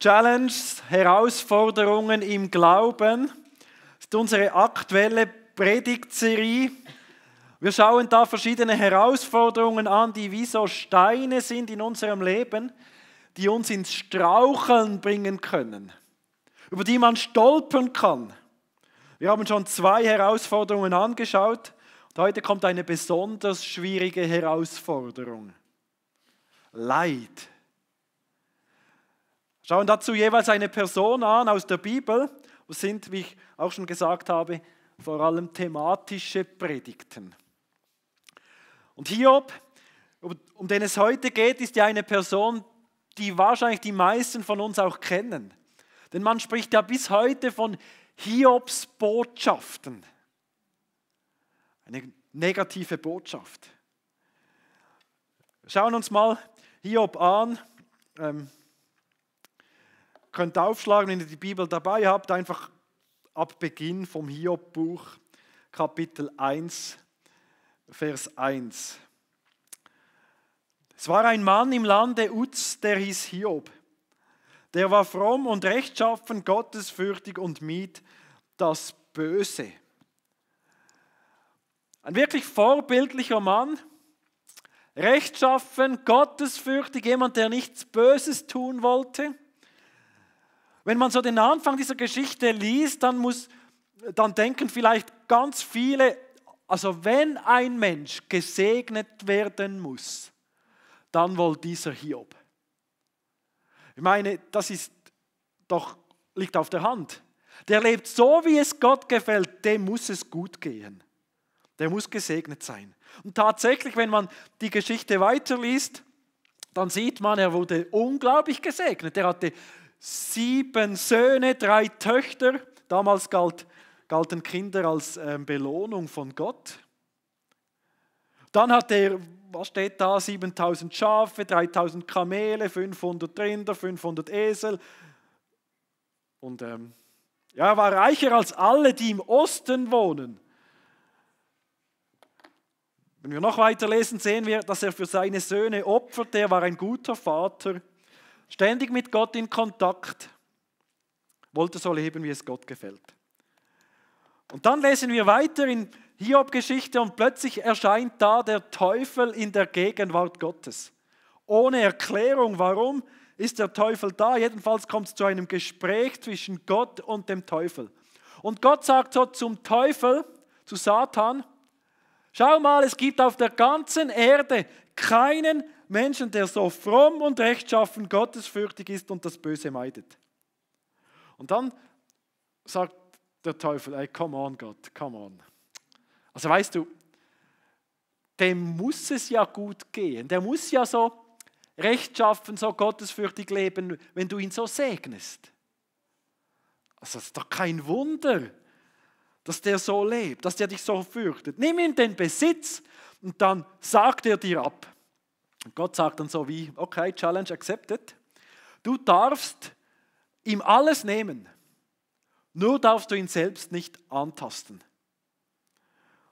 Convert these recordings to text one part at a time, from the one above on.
Challenges, Herausforderungen im Glauben. Das ist unsere aktuelle Predigtserie. Wir schauen da verschiedene Herausforderungen an, die wie so Steine sind in unserem Leben, die uns ins Straucheln bringen können, über die man stolpern kann. Wir haben schon zwei Herausforderungen angeschaut und heute kommt eine besonders schwierige Herausforderung. Leid schauen dazu jeweils eine Person an aus der Bibel und sind, wie ich auch schon gesagt habe, vor allem thematische Predigten. Und Hiob, um den es heute geht, ist ja eine Person, die wahrscheinlich die meisten von uns auch kennen. Denn man spricht ja bis heute von Hiobs Botschaften. Eine negative Botschaft. Schauen uns mal Hiob an. Ähm, Könnt aufschlagen, wenn ihr die Bibel dabei habt, einfach ab Beginn vom Hiob-Buch, Kapitel 1, Vers 1. Es war ein Mann im Lande Uz, der hieß Hiob. Der war fromm und rechtschaffen, gottesfürchtig und mied das Böse. Ein wirklich vorbildlicher Mann, rechtschaffen, gottesfürchtig, jemand, der nichts Böses tun wollte. Wenn man so den Anfang dieser Geschichte liest, dann, muss, dann denken vielleicht ganz viele, also wenn ein Mensch gesegnet werden muss, dann wohl dieser Hiob. Ich meine, das ist doch liegt auf der Hand. Der lebt so, wie es Gott gefällt, dem muss es gut gehen. Der muss gesegnet sein. Und tatsächlich, wenn man die Geschichte weiterliest, dann sieht man, er wurde unglaublich gesegnet. Er hatte sieben Söhne, drei Töchter. Damals galt, galten Kinder als ähm, Belohnung von Gott. Dann hat er, was steht da, 7000 Schafe, 3000 Kamele, 500 Rinder, 500 Esel. Und ähm, ja, er war reicher als alle, die im Osten wohnen. Wenn wir noch weiter lesen, sehen wir, dass er für seine Söhne opferte. Er war ein guter Vater. Ständig mit Gott in Kontakt. Wollte so leben, wie es Gott gefällt. Und dann lesen wir weiter in Hiob-Geschichte und plötzlich erscheint da der Teufel in der Gegenwart Gottes. Ohne Erklärung, warum ist der Teufel da. Jedenfalls kommt es zu einem Gespräch zwischen Gott und dem Teufel. Und Gott sagt so zum Teufel, zu Satan, schau mal, es gibt auf der ganzen Erde keinen Menschen, der so fromm und rechtschaffen, gottesfürchtig ist und das Böse meidet. Und dann sagt der Teufel, ey, come on Gott, come on. Also weißt du, dem muss es ja gut gehen. Der muss ja so rechtschaffen, so gottesfürchtig leben, wenn du ihn so segnest. Also das ist doch kein Wunder, dass der so lebt, dass der dich so fürchtet. Nimm ihm den Besitz und dann sagt er dir ab. Gott sagt dann so wie, okay, Challenge accepted. Du darfst ihm alles nehmen, nur darfst du ihn selbst nicht antasten.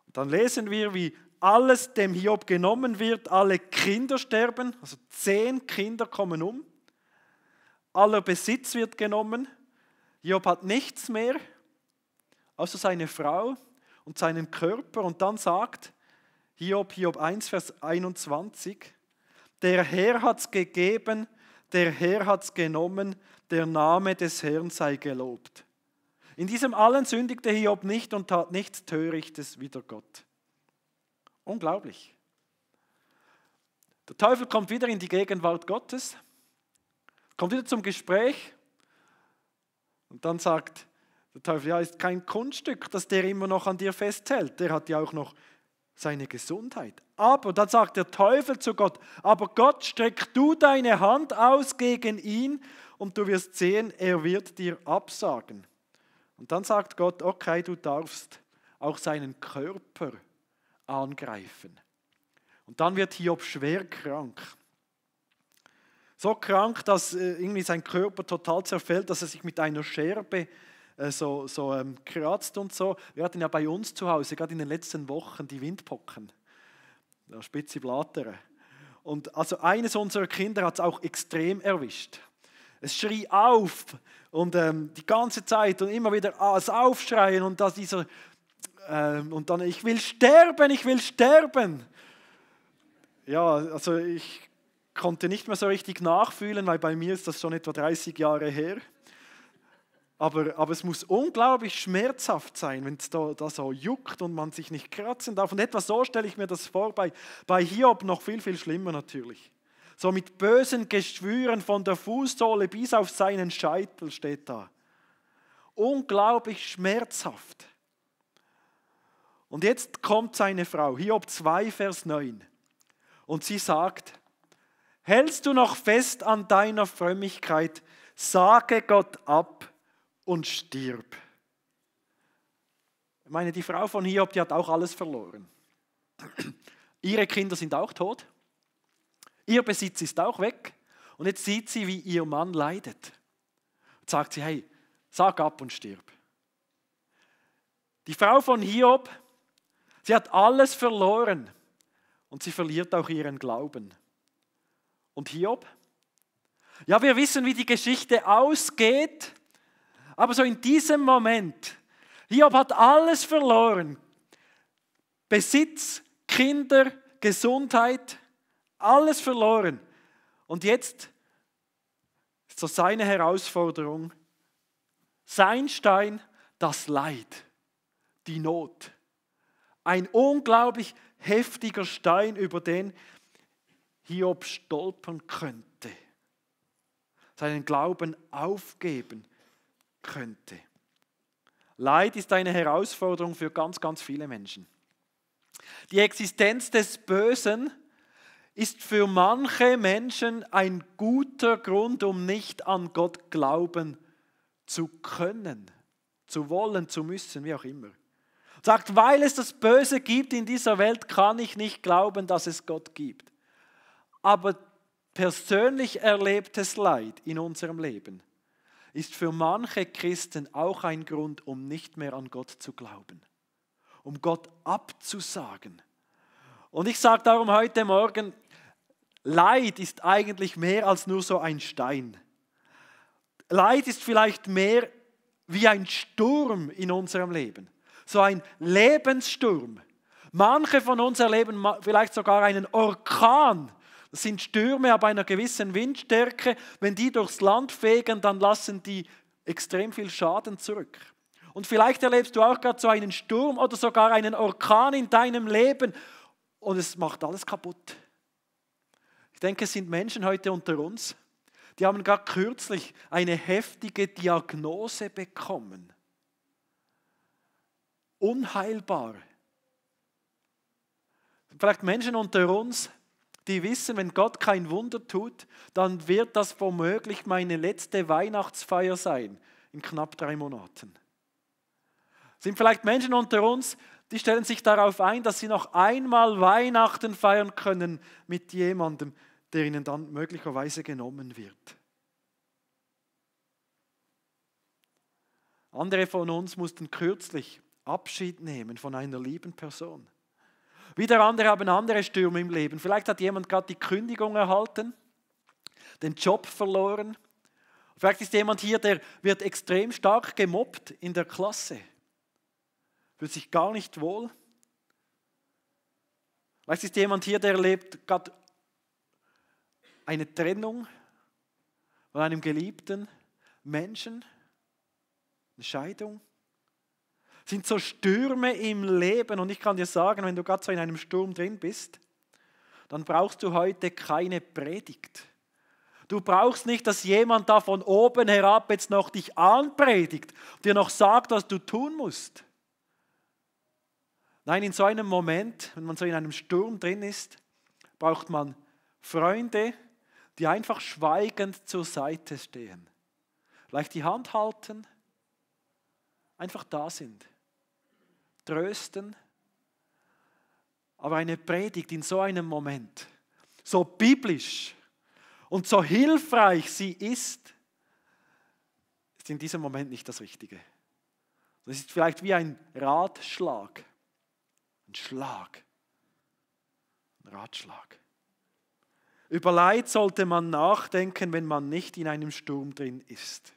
Und dann lesen wir, wie alles dem Hiob genommen wird, alle Kinder sterben, also zehn Kinder kommen um, aller Besitz wird genommen, Hiob hat nichts mehr, außer seine Frau und seinen Körper. Und dann sagt Hiob, Hiob 1, Vers 21, der Herr hat's gegeben, der Herr hat's genommen, der Name des Herrn sei gelobt. In diesem allen sündigte Hiob nicht und tat nichts Törichtes wider Gott. Unglaublich. Der Teufel kommt wieder in die Gegenwart Gottes, kommt wieder zum Gespräch und dann sagt der Teufel, ja, ist kein Kunststück, dass der immer noch an dir festhält. Der hat ja auch noch seine Gesundheit. Aber, dann sagt der Teufel zu Gott, aber Gott, streck du deine Hand aus gegen ihn und du wirst sehen, er wird dir absagen. Und dann sagt Gott, okay, du darfst auch seinen Körper angreifen. Und dann wird Hiob schwer krank. So krank, dass äh, irgendwie sein Körper total zerfällt, dass er sich mit einer Scherbe äh, so, so ähm, kratzt und so. Wir hatten ja bei uns zu Hause, gerade in den letzten Wochen, die Windpocken. Ja, spitze Blatter. Und also eines unserer Kinder hat es auch extrem erwischt. Es schrie auf und ähm, die ganze Zeit und immer wieder das Aufschreien und das dieser ähm, und dann ich will sterben, ich will sterben. Ja, also ich konnte nicht mehr so richtig nachfühlen, weil bei mir ist das schon etwa 30 Jahre her. Aber, aber es muss unglaublich schmerzhaft sein, wenn es da, da so juckt und man sich nicht kratzen darf. Und etwa so stelle ich mir das vor, bei, bei Hiob noch viel, viel schlimmer natürlich. So mit bösen Geschwüren von der Fußsohle bis auf seinen Scheitel steht da. Unglaublich schmerzhaft. Und jetzt kommt seine Frau, Hiob 2, Vers 9. Und sie sagt, hältst du noch fest an deiner Frömmigkeit, sage Gott ab, und stirb. Ich meine, die Frau von Hiob, die hat auch alles verloren. Ihre Kinder sind auch tot. Ihr Besitz ist auch weg. Und jetzt sieht sie, wie ihr Mann leidet. Und sagt sie, hey, sag ab und stirb. Die Frau von Hiob, sie hat alles verloren. Und sie verliert auch ihren Glauben. Und Hiob? Ja, wir wissen, wie die Geschichte ausgeht. Aber so in diesem Moment, Hiob hat alles verloren. Besitz, Kinder, Gesundheit, alles verloren. Und jetzt ist so seine Herausforderung, sein Stein, das Leid, die Not. Ein unglaublich heftiger Stein, über den Hiob stolpern könnte. Seinen Glauben aufgeben könnte. Leid ist eine Herausforderung für ganz, ganz viele Menschen. Die Existenz des Bösen ist für manche Menschen ein guter Grund, um nicht an Gott glauben zu können, zu wollen, zu müssen, wie auch immer. Sagt, weil es das Böse gibt in dieser Welt, kann ich nicht glauben, dass es Gott gibt. Aber persönlich erlebtes Leid in unserem Leben ist für manche Christen auch ein Grund, um nicht mehr an Gott zu glauben, um Gott abzusagen. Und ich sage darum heute Morgen, Leid ist eigentlich mehr als nur so ein Stein. Leid ist vielleicht mehr wie ein Sturm in unserem Leben, so ein Lebenssturm. Manche von uns erleben vielleicht sogar einen Orkan das sind Stürme ab einer gewissen Windstärke. Wenn die durchs Land fegen, dann lassen die extrem viel Schaden zurück. Und vielleicht erlebst du auch gerade so einen Sturm oder sogar einen Orkan in deinem Leben und es macht alles kaputt. Ich denke, es sind Menschen heute unter uns, die haben gerade kürzlich eine heftige Diagnose bekommen. Unheilbar. Vielleicht Menschen unter uns, die wissen, wenn Gott kein Wunder tut, dann wird das womöglich meine letzte Weihnachtsfeier sein in knapp drei Monaten. Sind vielleicht Menschen unter uns, die stellen sich darauf ein, dass sie noch einmal Weihnachten feiern können mit jemandem, der ihnen dann möglicherweise genommen wird. Andere von uns mussten kürzlich Abschied nehmen von einer lieben Person. Wieder andere haben andere Stürme im Leben. Vielleicht hat jemand gerade die Kündigung erhalten, den Job verloren. Vielleicht ist jemand hier, der wird extrem stark gemobbt in der Klasse, fühlt sich gar nicht wohl. Vielleicht ist jemand hier, der erlebt gerade eine Trennung von einem geliebten Menschen, eine Scheidung sind so Stürme im Leben. Und ich kann dir sagen, wenn du gerade so in einem Sturm drin bist, dann brauchst du heute keine Predigt. Du brauchst nicht, dass jemand da von oben herab jetzt noch dich anpredigt, dir noch sagt, was du tun musst. Nein, in so einem Moment, wenn man so in einem Sturm drin ist, braucht man Freunde, die einfach schweigend zur Seite stehen. Vielleicht die Hand halten, einfach da sind trösten. Aber eine Predigt in so einem Moment, so biblisch und so hilfreich sie ist, ist in diesem Moment nicht das Richtige. Das ist vielleicht wie ein Ratschlag. Ein Schlag. Ein Ratschlag. Über Leid sollte man nachdenken, wenn man nicht in einem Sturm drin ist.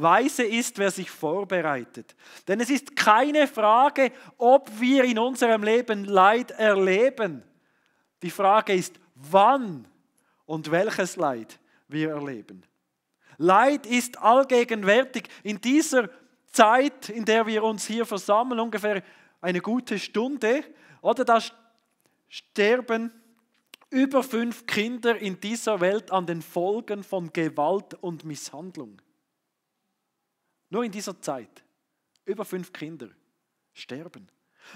Weise ist, wer sich vorbereitet. Denn es ist keine Frage, ob wir in unserem Leben Leid erleben. Die Frage ist, wann und welches Leid wir erleben. Leid ist allgegenwärtig. In dieser Zeit, in der wir uns hier versammeln, ungefähr eine gute Stunde, oder da sterben über fünf Kinder in dieser Welt an den Folgen von Gewalt und Misshandlung. Nur in dieser Zeit. Über fünf Kinder sterben.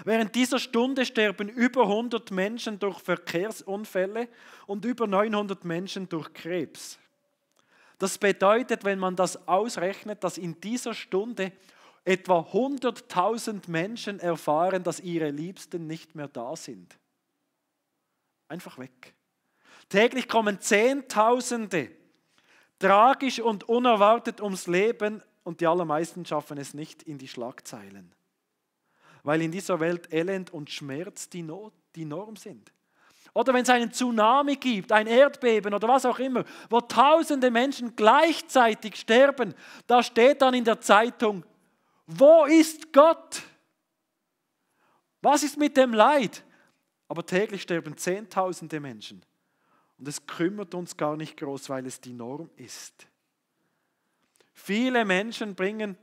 Während dieser Stunde sterben über 100 Menschen durch Verkehrsunfälle und über 900 Menschen durch Krebs. Das bedeutet, wenn man das ausrechnet, dass in dieser Stunde etwa 100.000 Menschen erfahren, dass ihre Liebsten nicht mehr da sind. Einfach weg. Täglich kommen Zehntausende tragisch und unerwartet ums Leben und die allermeisten schaffen es nicht in die Schlagzeilen. Weil in dieser Welt Elend und Schmerz die, Not, die Norm sind. Oder wenn es einen Tsunami gibt, ein Erdbeben oder was auch immer, wo tausende Menschen gleichzeitig sterben, da steht dann in der Zeitung, wo ist Gott? Was ist mit dem Leid? Aber täglich sterben Zehntausende Menschen. Und es kümmert uns gar nicht groß, weil es die Norm ist. Viele Menschen bringen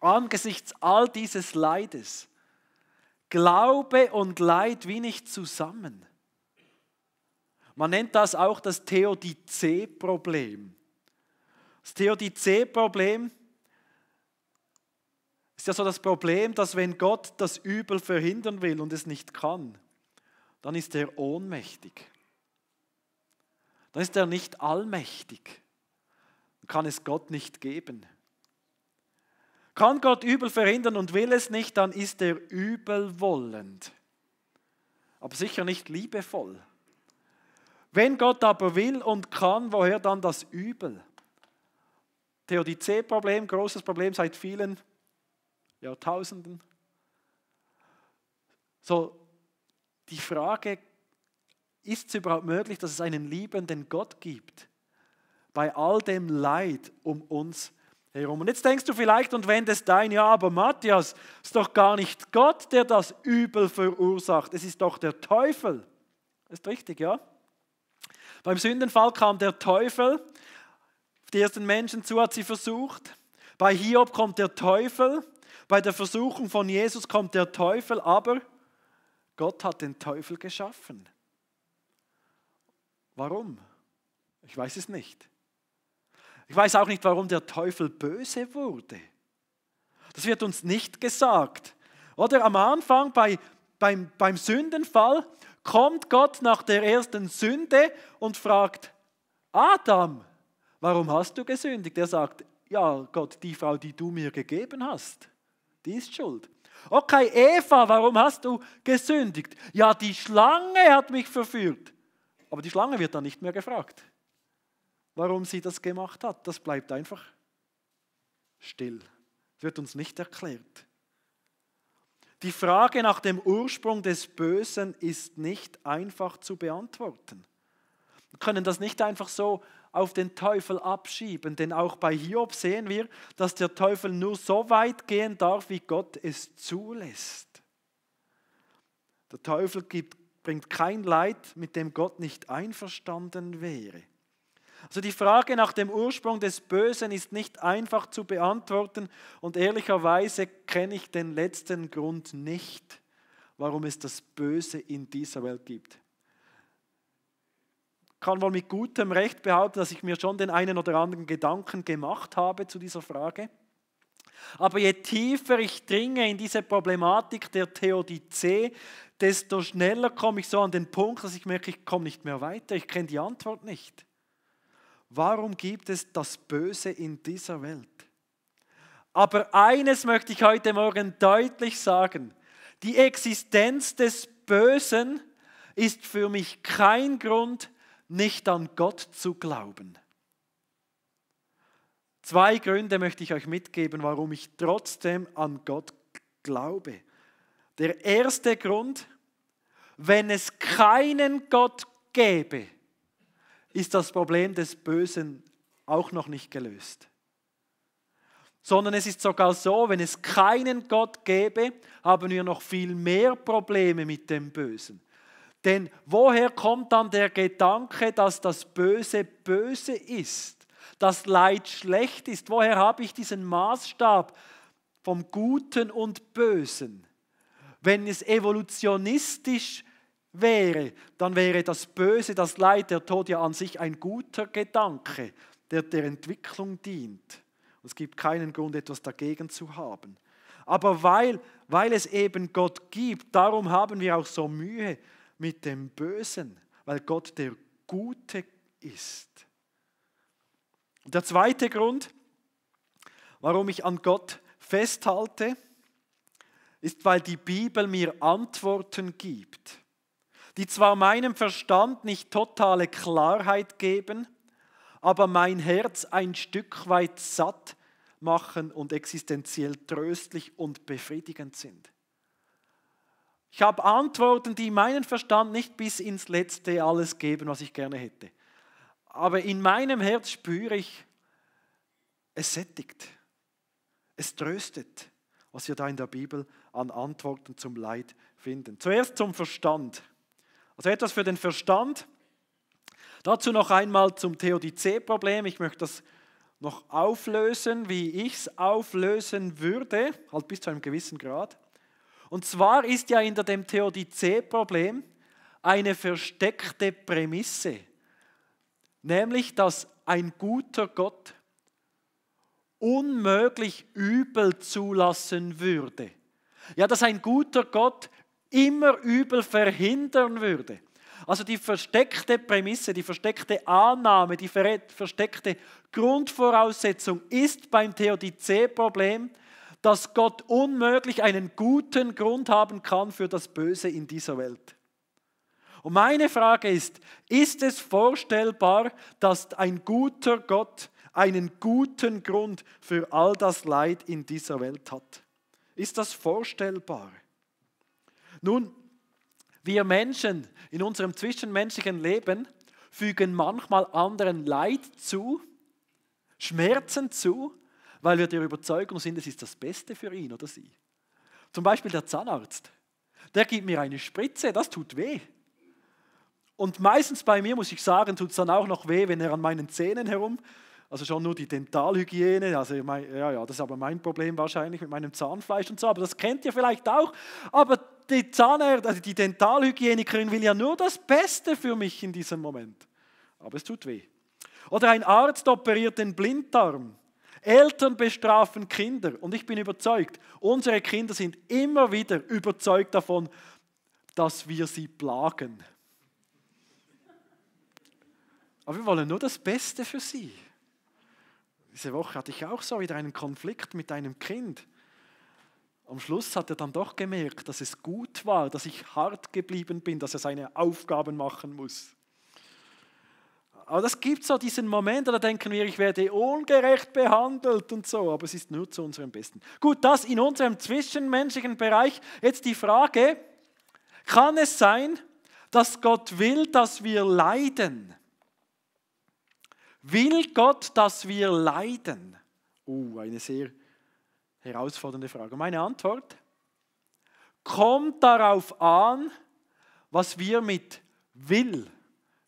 angesichts all dieses Leides Glaube und Leid wie nicht zusammen. Man nennt das auch das Theodizee-Problem. Das Theodizee-Problem ist ja so das Problem, dass wenn Gott das Übel verhindern will und es nicht kann, dann ist er ohnmächtig. Dann ist er nicht allmächtig kann es Gott nicht geben. Kann Gott Übel verhindern und will es nicht, dann ist er übelwollend, aber sicher nicht liebevoll. Wenn Gott aber will und kann, woher dann das Übel? Theodizee-Problem, großes Problem seit vielen Jahrtausenden. So, die Frage, ist es überhaupt möglich, dass es einen liebenden Gott gibt? bei all dem Leid um uns herum. Und jetzt denkst du vielleicht und wendest dein, ja, aber Matthias, es ist doch gar nicht Gott, der das Übel verursacht, es ist doch der Teufel. Ist richtig, ja? Beim Sündenfall kam der Teufel auf die ersten Menschen zu, hat sie versucht. Bei Hiob kommt der Teufel, bei der Versuchung von Jesus kommt der Teufel, aber Gott hat den Teufel geschaffen. Warum? Ich weiß es nicht. Ich weiß auch nicht, warum der Teufel böse wurde. Das wird uns nicht gesagt. Oder am Anfang bei, beim, beim Sündenfall kommt Gott nach der ersten Sünde und fragt, Adam, warum hast du gesündigt? Er sagt, ja Gott, die Frau, die du mir gegeben hast, die ist schuld. Okay, Eva, warum hast du gesündigt? Ja, die Schlange hat mich verführt. Aber die Schlange wird dann nicht mehr gefragt warum sie das gemacht hat. Das bleibt einfach still. Es wird uns nicht erklärt. Die Frage nach dem Ursprung des Bösen ist nicht einfach zu beantworten. Wir können das nicht einfach so auf den Teufel abschieben, denn auch bei Hiob sehen wir, dass der Teufel nur so weit gehen darf, wie Gott es zulässt. Der Teufel gibt, bringt kein Leid, mit dem Gott nicht einverstanden wäre. Also die Frage nach dem Ursprung des Bösen ist nicht einfach zu beantworten und ehrlicherweise kenne ich den letzten Grund nicht, warum es das Böse in dieser Welt gibt. Ich kann wohl mit gutem Recht behaupten, dass ich mir schon den einen oder anderen Gedanken gemacht habe zu dieser Frage. Aber je tiefer ich dringe in diese Problematik der Theodizee, desto schneller komme ich so an den Punkt, dass ich merke, ich komme nicht mehr weiter, ich kenne die Antwort nicht. Warum gibt es das Böse in dieser Welt? Aber eines möchte ich heute Morgen deutlich sagen. Die Existenz des Bösen ist für mich kein Grund, nicht an Gott zu glauben. Zwei Gründe möchte ich euch mitgeben, warum ich trotzdem an Gott glaube. Der erste Grund, wenn es keinen Gott gäbe, ist das Problem des Bösen auch noch nicht gelöst. Sondern es ist sogar so, wenn es keinen Gott gäbe, haben wir noch viel mehr Probleme mit dem Bösen. Denn woher kommt dann der Gedanke, dass das Böse böse ist, dass Leid schlecht ist? Woher habe ich diesen Maßstab vom Guten und Bösen? Wenn es evolutionistisch wäre, dann wäre das Böse, das Leid, der Tod ja an sich ein guter Gedanke, der der Entwicklung dient. es gibt keinen Grund, etwas dagegen zu haben. Aber weil, weil es eben Gott gibt, darum haben wir auch so Mühe mit dem Bösen, weil Gott der Gute ist. der zweite Grund, warum ich an Gott festhalte, ist, weil die Bibel mir Antworten gibt die zwar meinem Verstand nicht totale Klarheit geben, aber mein Herz ein Stück weit satt machen und existenziell tröstlich und befriedigend sind. Ich habe Antworten, die meinen Verstand nicht bis ins letzte alles geben, was ich gerne hätte. Aber in meinem Herz spüre ich, es sättigt, es tröstet, was wir da in der Bibel an Antworten zum Leid finden. Zuerst zum Verstand. Also etwas für den Verstand. Dazu noch einmal zum Theodizee-Problem. Ich möchte das noch auflösen, wie ich es auflösen würde, halt bis zu einem gewissen Grad. Und zwar ist ja hinter dem Theodizee-Problem eine versteckte Prämisse, nämlich dass ein guter Gott unmöglich Übel zulassen würde. Ja, dass ein guter Gott immer übel verhindern würde. Also die versteckte Prämisse, die versteckte Annahme, die versteckte Grundvoraussetzung ist beim Theodizee-Problem, dass Gott unmöglich einen guten Grund haben kann für das Böse in dieser Welt. Und meine Frage ist, ist es vorstellbar, dass ein guter Gott einen guten Grund für all das Leid in dieser Welt hat? Ist das vorstellbar? Nun, wir Menschen in unserem zwischenmenschlichen Leben fügen manchmal anderen Leid zu, Schmerzen zu, weil wir der Überzeugung sind, es ist das Beste für ihn oder sie. Zum Beispiel der Zahnarzt. Der gibt mir eine Spritze, das tut weh. Und meistens bei mir, muss ich sagen, tut es dann auch noch weh, wenn er an meinen Zähnen herum also schon nur die Dentalhygiene, also mein, ja, ja, das ist aber mein Problem wahrscheinlich mit meinem Zahnfleisch und so, aber das kennt ihr vielleicht auch. Aber die Zahnärztin, also die Dentalhygienikerin will ja nur das Beste für mich in diesem Moment. Aber es tut weh. Oder ein Arzt operiert den Blinddarm. Eltern bestrafen Kinder. Und ich bin überzeugt, unsere Kinder sind immer wieder überzeugt davon, dass wir sie plagen. Aber wir wollen nur das Beste für sie diese Woche hatte ich auch so wieder einen Konflikt mit einem Kind. Am Schluss hat er dann doch gemerkt, dass es gut war, dass ich hart geblieben bin, dass er seine Aufgaben machen muss. Aber das gibt so diesen Moment, da denken wir, ich werde ungerecht behandelt und so, aber es ist nur zu unserem Besten. Gut, das in unserem zwischenmenschlichen Bereich. Jetzt die Frage, kann es sein, dass Gott will, dass wir leiden? Will Gott, dass wir leiden? Uh, eine sehr herausfordernde Frage. Meine Antwort kommt darauf an, was wir mit will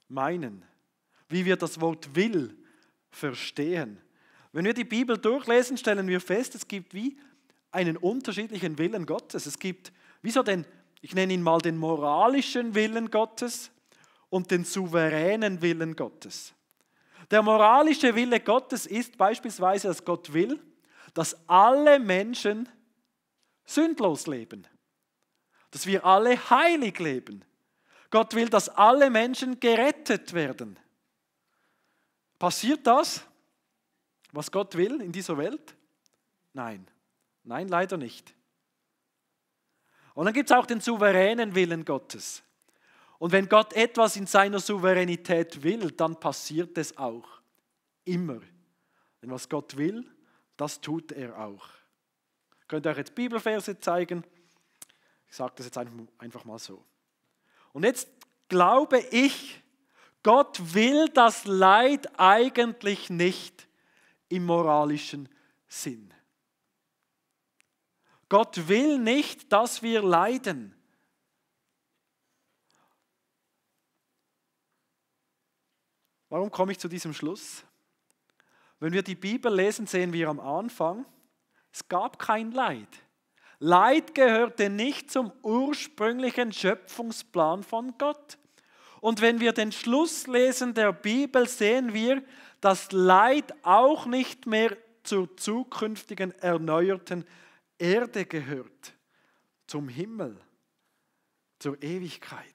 meinen, wie wir das Wort will verstehen. Wenn wir die Bibel durchlesen, stellen wir fest, es gibt wie einen unterschiedlichen Willen Gottes. Es gibt wieso den, ich nenne ihn mal den moralischen Willen Gottes und den souveränen Willen Gottes. Der moralische Wille Gottes ist beispielsweise, dass Gott will, dass alle Menschen sündlos leben, dass wir alle heilig leben. Gott will, dass alle Menschen gerettet werden. Passiert das, was Gott will in dieser Welt? Nein, nein, leider nicht. Und dann gibt es auch den souveränen Willen Gottes. Und wenn Gott etwas in seiner Souveränität will, dann passiert es auch. Immer. Denn was Gott will, das tut er auch. Ich könnte euch jetzt Bibelverse zeigen. Ich sage das jetzt einfach mal so. Und jetzt glaube ich, Gott will das Leid eigentlich nicht im moralischen Sinn. Gott will nicht, dass wir leiden. Warum komme ich zu diesem Schluss? Wenn wir die Bibel lesen, sehen wir am Anfang, es gab kein Leid. Leid gehörte nicht zum ursprünglichen Schöpfungsplan von Gott. Und wenn wir den Schluss lesen der Bibel, sehen wir, dass Leid auch nicht mehr zur zukünftigen erneuerten Erde gehört, zum Himmel, zur Ewigkeit.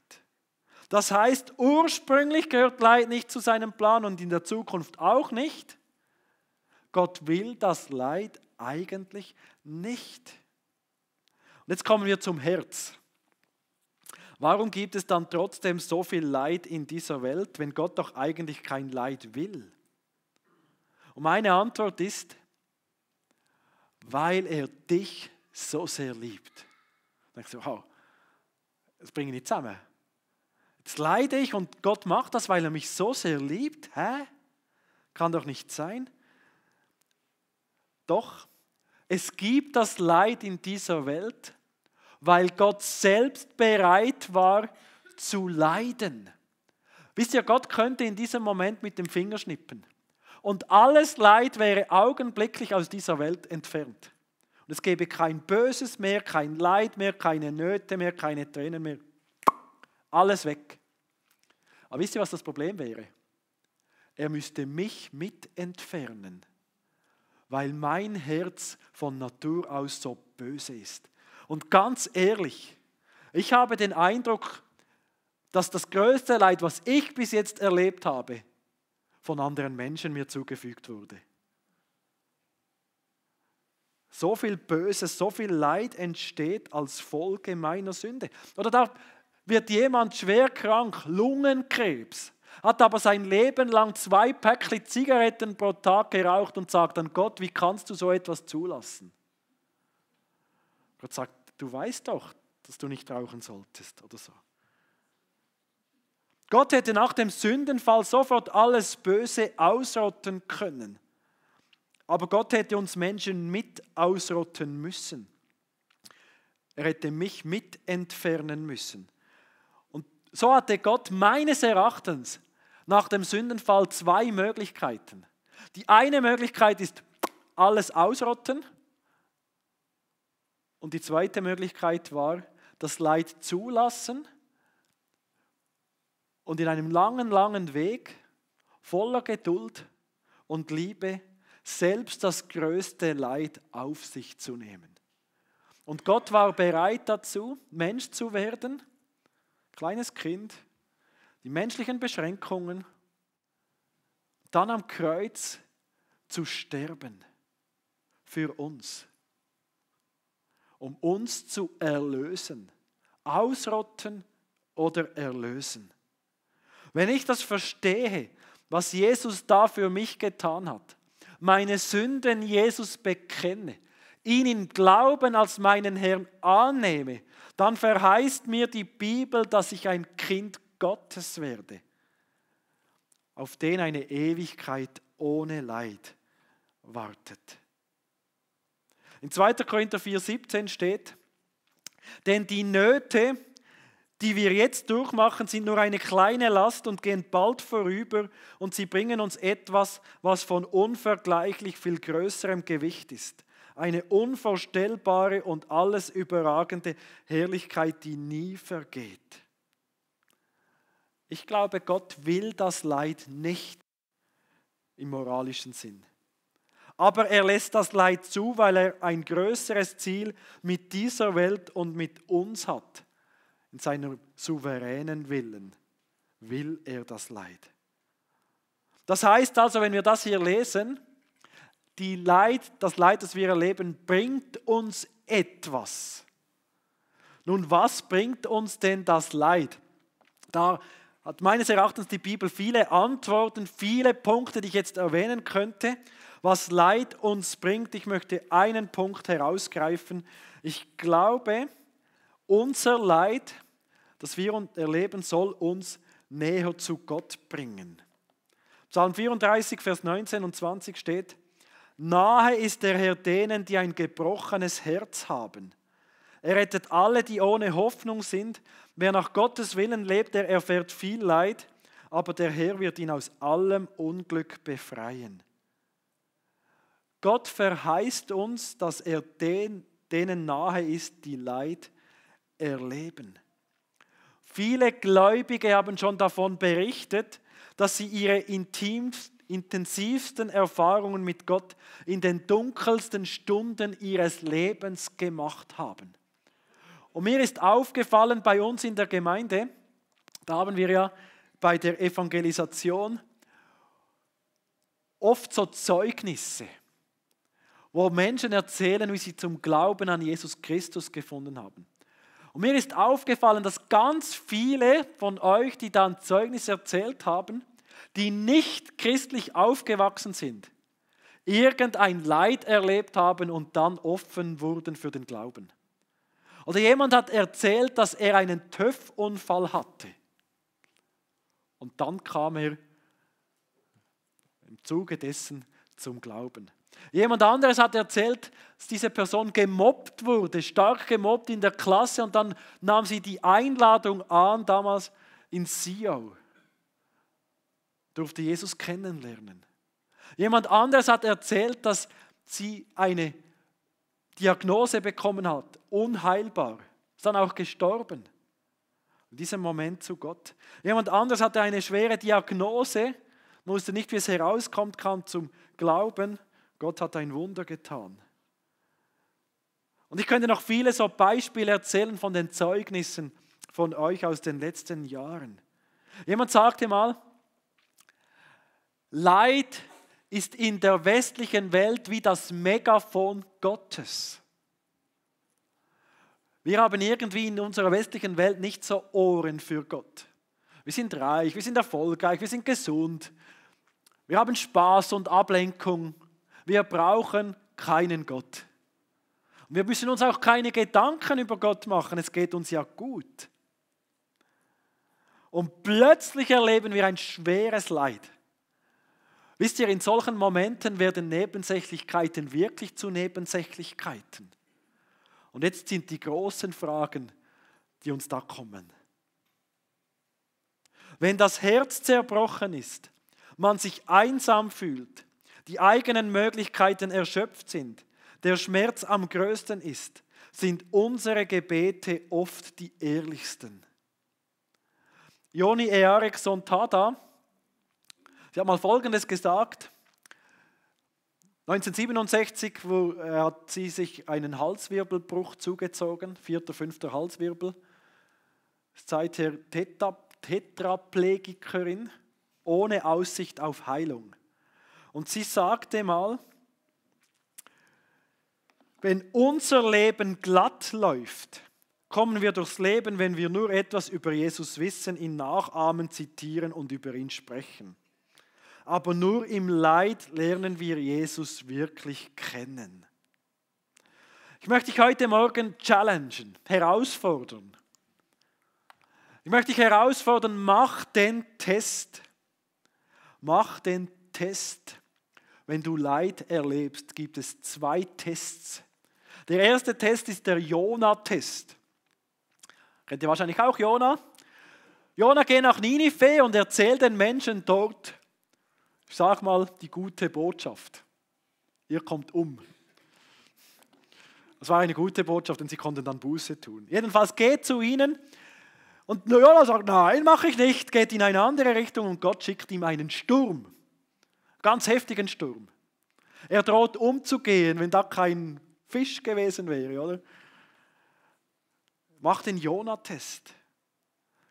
Das heißt, ursprünglich gehört Leid nicht zu seinem Plan und in der Zukunft auch nicht. Gott will das Leid eigentlich nicht. Und jetzt kommen wir zum Herz. Warum gibt es dann trotzdem so viel Leid in dieser Welt, wenn Gott doch eigentlich kein Leid will? Und meine Antwort ist, weil er dich so sehr liebt. Dann denkst du, wow, das bringe ich nicht zusammen. Jetzt leide ich und Gott macht das, weil er mich so sehr liebt. Hä? Kann doch nicht sein. Doch, es gibt das Leid in dieser Welt, weil Gott selbst bereit war zu leiden. Wisst ihr, Gott könnte in diesem Moment mit dem Finger schnippen. Und alles Leid wäre augenblicklich aus dieser Welt entfernt. Und es gäbe kein Böses mehr, kein Leid mehr, keine Nöte mehr, keine Tränen mehr. Alles weg. Aber wisst ihr, was das Problem wäre? Er müsste mich mit entfernen, weil mein Herz von Natur aus so böse ist. Und ganz ehrlich, ich habe den Eindruck, dass das größte Leid, was ich bis jetzt erlebt habe, von anderen Menschen mir zugefügt wurde. So viel Böses, so viel Leid entsteht als Folge meiner Sünde. Oder darf, wird jemand schwer krank, Lungenkrebs, hat aber sein Leben lang zwei Päckchen Zigaretten pro Tag geraucht und sagt dann Gott, wie kannst du so etwas zulassen? Gott sagt, du weißt doch, dass du nicht rauchen solltest oder so. Gott hätte nach dem Sündenfall sofort alles Böse ausrotten können. Aber Gott hätte uns Menschen mit ausrotten müssen. Er hätte mich mit entfernen müssen. So hatte Gott meines Erachtens nach dem Sündenfall zwei Möglichkeiten. Die eine Möglichkeit ist alles ausrotten und die zweite Möglichkeit war das Leid zulassen und in einem langen, langen Weg voller Geduld und Liebe selbst das größte Leid auf sich zu nehmen. Und Gott war bereit dazu, Mensch zu werden kleines Kind, die menschlichen Beschränkungen, dann am Kreuz zu sterben für uns, um uns zu erlösen, ausrotten oder erlösen. Wenn ich das verstehe, was Jesus da für mich getan hat, meine Sünden Jesus bekenne, ihn im Glauben als meinen Herrn annehme dann verheißt mir die Bibel, dass ich ein Kind Gottes werde, auf den eine Ewigkeit ohne Leid wartet. In 2. Korinther 4,17 steht, denn die Nöte, die wir jetzt durchmachen, sind nur eine kleine Last und gehen bald vorüber und sie bringen uns etwas, was von unvergleichlich viel größerem Gewicht ist eine unvorstellbare und alles überragende Herrlichkeit, die nie vergeht. Ich glaube, Gott will das Leid nicht im moralischen Sinn. Aber er lässt das Leid zu, weil er ein größeres Ziel mit dieser Welt und mit uns hat. In seinem souveränen Willen will er das Leid. Das heißt also, wenn wir das hier lesen, die Leid, das Leid, das wir erleben, bringt uns etwas. Nun, was bringt uns denn das Leid? Da hat meines Erachtens die Bibel viele Antworten, viele Punkte, die ich jetzt erwähnen könnte, was Leid uns bringt. Ich möchte einen Punkt herausgreifen. Ich glaube, unser Leid, das wir erleben, soll uns näher zu Gott bringen. Psalm 34, Vers 19 und 20 steht, Nahe ist der Herr denen, die ein gebrochenes Herz haben. Er rettet alle, die ohne Hoffnung sind. Wer nach Gottes Willen lebt, der erfährt viel Leid, aber der Herr wird ihn aus allem Unglück befreien. Gott verheißt uns, dass er den, denen nahe ist, die Leid erleben. Viele Gläubige haben schon davon berichtet, dass sie ihre intimsten intensivsten Erfahrungen mit Gott in den dunkelsten Stunden ihres Lebens gemacht haben. Und mir ist aufgefallen bei uns in der Gemeinde, da haben wir ja bei der Evangelisation oft so Zeugnisse, wo Menschen erzählen, wie sie zum Glauben an Jesus Christus gefunden haben. Und mir ist aufgefallen, dass ganz viele von euch, die dann Zeugnis erzählt haben, die nicht christlich aufgewachsen sind, irgendein Leid erlebt haben und dann offen wurden für den Glauben. Oder jemand hat erzählt, dass er einen TÜV-Unfall hatte. Und dann kam er im Zuge dessen zum Glauben. Jemand anderes hat erzählt, dass diese Person gemobbt wurde, stark gemobbt in der Klasse und dann nahm sie die Einladung an, damals in Seattle durfte Jesus kennenlernen. Jemand anderes hat erzählt, dass sie eine Diagnose bekommen hat, unheilbar, ist dann auch gestorben. In diesem Moment zu Gott. Jemand anderes hatte eine schwere Diagnose, wusste nicht, wie es herauskommt, kam zum Glauben. Gott hat ein Wunder getan. Und ich könnte noch viele so Beispiele erzählen von den Zeugnissen von euch aus den letzten Jahren. Jemand sagte mal, Leid ist in der westlichen Welt wie das Megafon Gottes. Wir haben irgendwie in unserer westlichen Welt nicht so Ohren für Gott. Wir sind reich, wir sind erfolgreich, wir sind gesund. Wir haben Spaß und Ablenkung. Wir brauchen keinen Gott. Und wir müssen uns auch keine Gedanken über Gott machen. Es geht uns ja gut. Und plötzlich erleben wir ein schweres Leid. Wisst ihr, in solchen Momenten werden Nebensächlichkeiten wirklich zu Nebensächlichkeiten. Und jetzt sind die großen Fragen, die uns da kommen. Wenn das Herz zerbrochen ist, man sich einsam fühlt, die eigenen Möglichkeiten erschöpft sind, der Schmerz am größten ist, sind unsere Gebete oft die ehrlichsten. Joni Earekson Tada, Sie hat mal Folgendes gesagt. 1967 wo, äh, hat sie sich einen Halswirbelbruch zugezogen, vierter, fünfter Halswirbel. Seither Tetra Tetraplegikerin ohne Aussicht auf Heilung. Und sie sagte mal, wenn unser Leben glatt läuft, kommen wir durchs Leben, wenn wir nur etwas über Jesus wissen, ihn nachahmen, zitieren und über ihn sprechen aber nur im Leid lernen wir Jesus wirklich kennen. Ich möchte dich heute Morgen challengen, herausfordern. Ich möchte dich herausfordern, mach den Test. Mach den Test. Wenn du Leid erlebst, gibt es zwei Tests. Der erste Test ist der Jona-Test. Kennt ihr wahrscheinlich auch Jona? Jona geht nach Ninive und erzählt den Menschen dort ich sage mal, die gute Botschaft. Ihr kommt um. Das war eine gute Botschaft und sie konnten dann Buße tun. Jedenfalls geht zu ihnen und Loyola sagt, nein, mache ich nicht, geht in eine andere Richtung und Gott schickt ihm einen Sturm, ganz heftigen Sturm. Er droht umzugehen, wenn da kein Fisch gewesen wäre, oder? Macht den Jona-Test.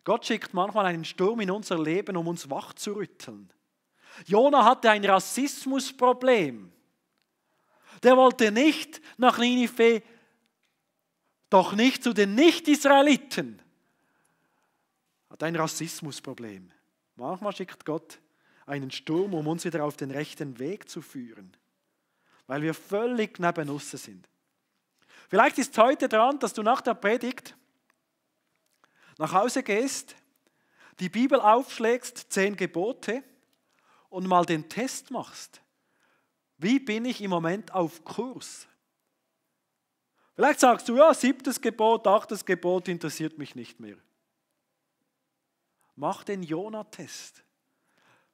Gott schickt manchmal einen Sturm in unser Leben, um uns wach zu rütteln. Jona hatte ein Rassismusproblem. Der wollte nicht nach Ninive, doch nicht zu den Nicht-Israeliten. Hat ein Rassismusproblem. Manchmal schickt Gott einen Sturm, um uns wieder auf den rechten Weg zu führen, weil wir völlig neben Nusse sind. Vielleicht ist heute dran, dass du nach der Predigt nach Hause gehst, die Bibel aufschlägst, zehn Gebote, und mal den Test machst. Wie bin ich im Moment auf Kurs? Vielleicht sagst du, ja, siebtes Gebot, achtes Gebot interessiert mich nicht mehr. Mach den Jona-Test.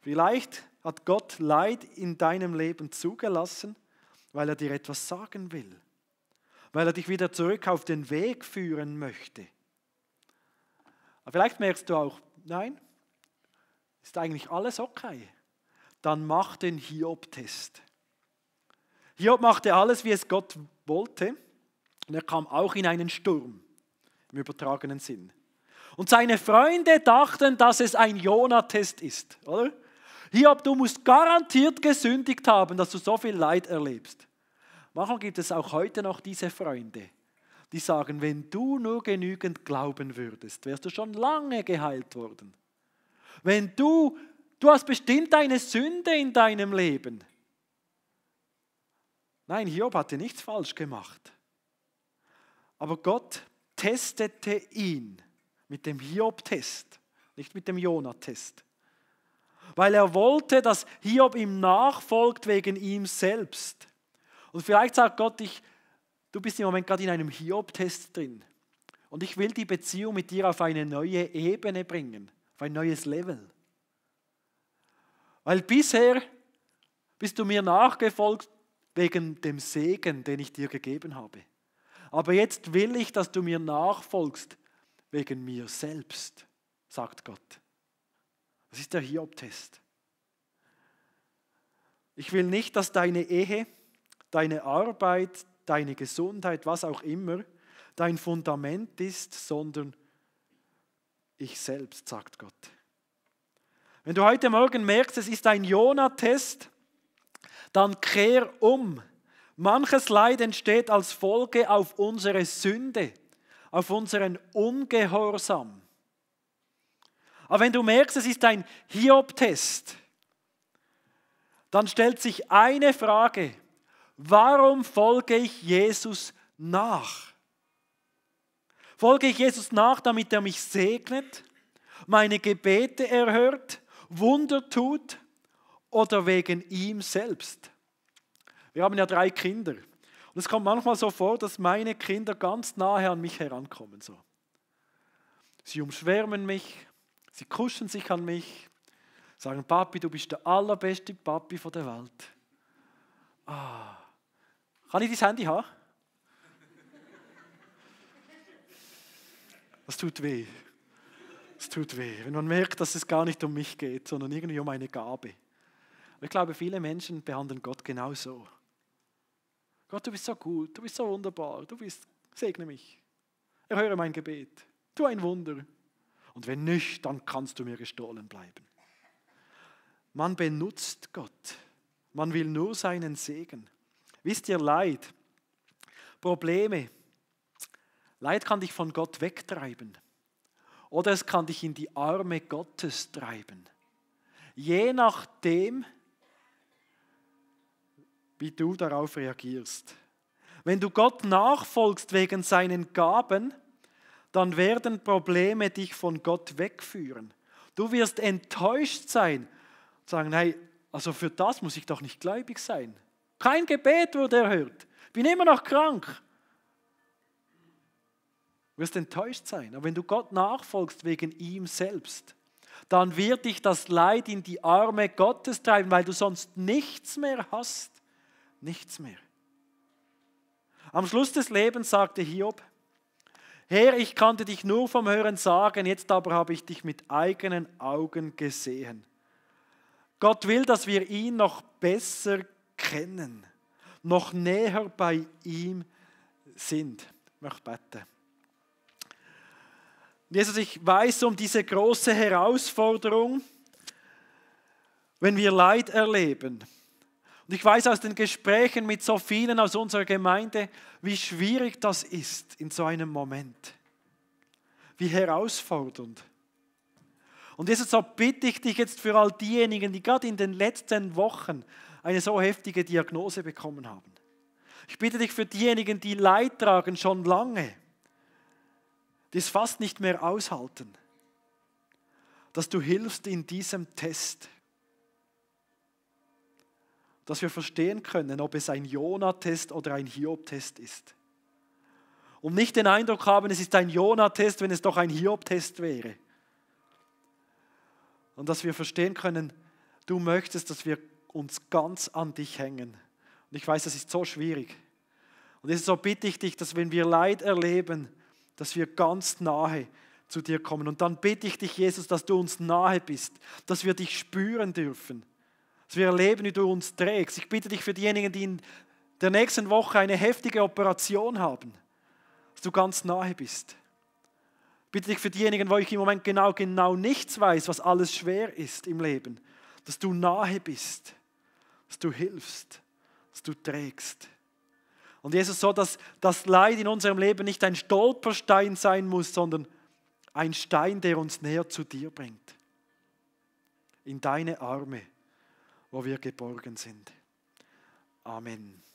Vielleicht hat Gott Leid in deinem Leben zugelassen, weil er dir etwas sagen will, weil er dich wieder zurück auf den Weg führen möchte. Aber vielleicht merkst du auch, nein, ist eigentlich alles okay dann mach den Hiob-Test. Hiob machte alles, wie es Gott wollte, und er kam auch in einen Sturm, im übertragenen Sinn. Und seine Freunde dachten, dass es ein Jonah-Test ist, oder? Hiob, du musst garantiert gesündigt haben, dass du so viel Leid erlebst. Manchmal gibt es auch heute noch diese Freunde, die sagen, wenn du nur genügend glauben würdest, wärst du schon lange geheilt worden. Wenn du Du hast bestimmt eine Sünde in deinem Leben. Nein, Hiob hatte nichts falsch gemacht. Aber Gott testete ihn mit dem Hiob-Test, nicht mit dem Jonah-Test. Weil er wollte, dass Hiob ihm nachfolgt wegen ihm selbst. Und vielleicht sagt Gott, ich, du bist im Moment gerade in einem Hiob-Test drin. Und ich will die Beziehung mit dir auf eine neue Ebene bringen, auf ein neues Level. Weil bisher bist du mir nachgefolgt wegen dem Segen, den ich dir gegeben habe. Aber jetzt will ich, dass du mir nachfolgst wegen mir selbst, sagt Gott. Das ist der Hiob-Test. Ich will nicht, dass deine Ehe, deine Arbeit, deine Gesundheit, was auch immer, dein Fundament ist, sondern ich selbst, sagt Gott. Wenn du heute Morgen merkst, es ist ein Jona-Test, dann kehr um. Manches Leid entsteht als Folge auf unsere Sünde, auf unseren Ungehorsam. Aber wenn du merkst, es ist ein Hiob-Test, dann stellt sich eine Frage, warum folge ich Jesus nach? Folge ich Jesus nach, damit er mich segnet, meine Gebete erhört, Wunder tut oder wegen ihm selbst. Wir haben ja drei Kinder. Und es kommt manchmal so vor, dass meine Kinder ganz nahe an mich herankommen. So. Sie umschwärmen mich, sie kuschen sich an mich, sagen, Papi, du bist der allerbeste Papi von der Welt. Ah. Kann ich das Handy haben? Das tut weh. Es tut weh, wenn man merkt, dass es gar nicht um mich geht, sondern irgendwie um eine Gabe. ich glaube, viele Menschen behandeln Gott genauso. Gott, du bist so gut, du bist so wunderbar, du bist, segne mich. Erhöre mein Gebet, tu ein Wunder. Und wenn nicht, dann kannst du mir gestohlen bleiben. Man benutzt Gott. Man will nur seinen Segen. Wisst ihr, Leid, Probleme, Leid kann dich von Gott wegtreiben. Oder es kann dich in die Arme Gottes treiben. Je nachdem, wie du darauf reagierst. Wenn du Gott nachfolgst wegen seinen Gaben, dann werden Probleme dich von Gott wegführen. Du wirst enttäuscht sein und sagen, hey, also für das muss ich doch nicht gläubig sein. Kein Gebet wurde erhört. Bin immer noch krank wirst enttäuscht sein. Aber wenn du Gott nachfolgst wegen ihm selbst, dann wird dich das Leid in die Arme Gottes treiben, weil du sonst nichts mehr hast. Nichts mehr. Am Schluss des Lebens sagte Hiob, Herr, ich kannte dich nur vom Hören sagen, jetzt aber habe ich dich mit eigenen Augen gesehen. Gott will, dass wir ihn noch besser kennen, noch näher bei ihm sind. Ich möchte beten. Jesus, ich weiß um diese große Herausforderung, wenn wir Leid erleben. Und ich weiß aus den Gesprächen mit so vielen aus unserer Gemeinde, wie schwierig das ist in so einem Moment. Wie herausfordernd. Und Jesus, so bitte ich dich jetzt für all diejenigen, die gerade in den letzten Wochen eine so heftige Diagnose bekommen haben. Ich bitte dich für diejenigen, die Leid tragen schon lange die es fast nicht mehr aushalten, dass du hilfst in diesem Test. Dass wir verstehen können, ob es ein Jona-Test oder ein Hiob-Test ist. Und nicht den Eindruck haben, es ist ein Jona-Test, wenn es doch ein Hiob-Test wäre. Und dass wir verstehen können, du möchtest, dass wir uns ganz an dich hängen. Und ich weiß, das ist so schwierig. Und so bitte ich dich, dass wenn wir Leid erleben, dass wir ganz nahe zu dir kommen. Und dann bitte ich dich, Jesus, dass du uns nahe bist, dass wir dich spüren dürfen, dass wir erleben, wie du uns trägst. Ich bitte dich für diejenigen, die in der nächsten Woche eine heftige Operation haben, dass du ganz nahe bist. Ich bitte dich für diejenigen, wo ich im Moment genau, genau nichts weiß, was alles schwer ist im Leben, dass du nahe bist, dass du hilfst, dass du trägst. Und Jesus, so dass das Leid in unserem Leben nicht ein Stolperstein sein muss, sondern ein Stein, der uns näher zu dir bringt. In deine Arme, wo wir geborgen sind. Amen.